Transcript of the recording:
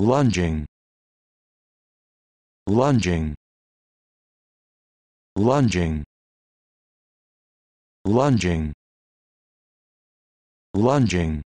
lunging lunging lunging lunging lunging